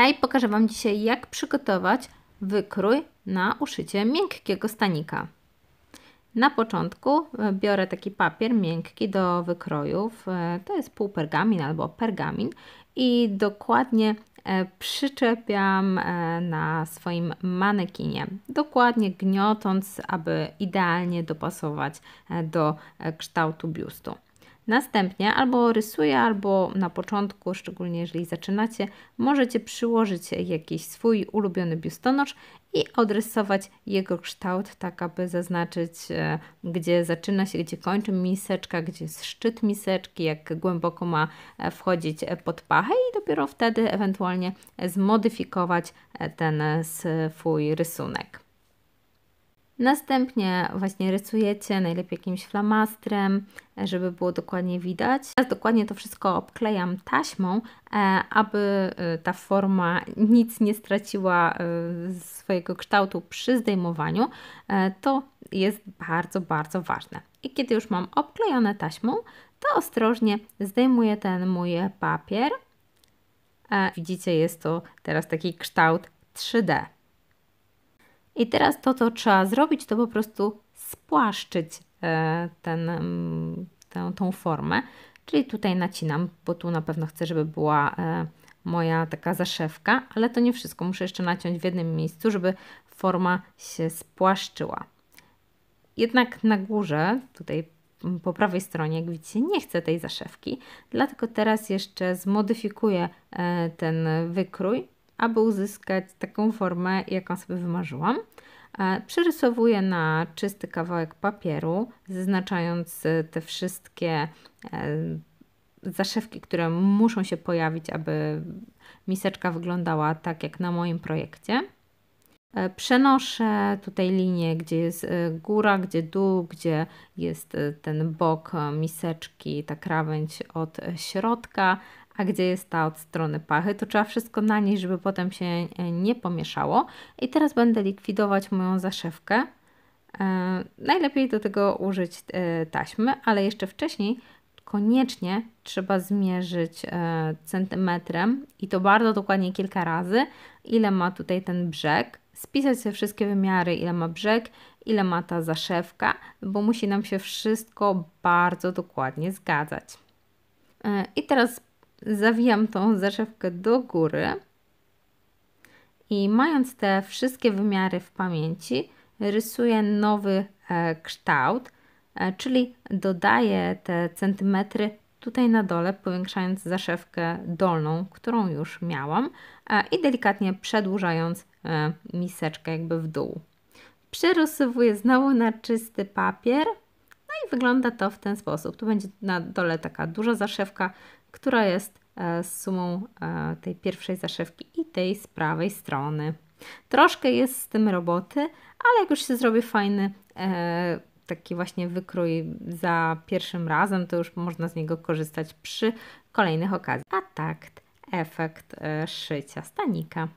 Hej, pokażę Wam dzisiaj jak przygotować wykrój na uszycie miękkiego stanika. Na początku e, biorę taki papier miękki do wykrojów, e, to jest półpergamin albo pergamin i dokładnie e, przyczepiam na swoim manekinie, dokładnie gniotąc, aby idealnie dopasować do kształtu biustu. Następnie albo rysuję, albo na początku, szczególnie jeżeli zaczynacie, możecie przyłożyć jakiś swój ulubiony biustonosz i odrysować jego kształt, tak aby zaznaczyć, e, gdzie zaczyna się, gdzie kończy miseczka, gdzie jest szczyt miseczki, jak głęboko ma e, wchodzić e, pod pachę i dopiero wtedy ewentualnie zmodyfikować ten swój rysunek. Następnie właśnie rysujecie, najlepiej jakimś flamastrem, żeby było dokładnie widać. Teraz dokładnie to wszystko obklejam taśmą, e, aby e, ta forma nic nie straciła e, swojego kształtu przy zdejmowaniu. To jest bardzo, bardzo ważne. I kiedy już mam obklejone taśmą, to ostrożnie zdejmuję ten mój papier. Widzicie, jest to teraz taki kształt 3D. I teraz to, co trzeba zrobić, to po prostu spłaszczyć e, ten, mm, tę, tą formę. Czyli tutaj nacinam, bo tu na pewno chcę, żeby była e, moja taka zaszewka, ale to nie wszystko. Muszę jeszcze naciąć w jednym miejscu, żeby forma się spłaszczyła. Jednak na górze, tutaj po prawej stronie, jak widzicie, nie chcę tej zaszewki, dlatego teraz jeszcze zmodyfikuję e, ten wykrój aby uzyskać taką formę, jaką sobie wymarzyłam. E, przerysowuję na czysty kawałek papieru, zaznaczając e, te wszystkie e, zaszewki, które muszą się pojawić, aby miseczka wyglądała tak jak na moim projekcie. Przenoszę tutaj linię, gdzie jest góra, gdzie dół, gdzie jest ten bok miseczki, ta krawędź od środka, a gdzie jest ta od strony pachy. To trzeba wszystko na niej, żeby potem się e, nie pomieszało. I teraz będę likwidować moją zaszewkę. E, najlepiej do tego użyć e, taśmy, ale jeszcze wcześniej koniecznie trzeba zmierzyć centymetrem i to bardzo dokładnie kilka razy, ile ma tutaj ten brzeg, spisać sobie wszystkie wymiary, ile ma brzeg, ile ma ta zaszewka, bo musi nam się wszystko bardzo dokładnie zgadzać. I teraz zawijam tą zaszewkę do góry i mając te wszystkie wymiary w pamięci, rysuję nowy e, kształt, e, czyli dodaję te centymetry tutaj na dole, powiększając zaszewkę dolną, którą już miałam e, i delikatnie przedłużając miseczkę jakby w dół. Przerysowuję znowu na czysty papier i wygląda to w ten sposób. Tu będzie na dole taka duża zaszewka, która jest e, sumą e, tej pierwszej zaszewki i tej z prawej strony. Troszkę jest z tym roboty, ale jak już się zrobi fajny e, taki właśnie wykrój za pierwszym razem, to już można z niego korzystać przy kolejnych okazjach. A tak, efekt szycia stanika.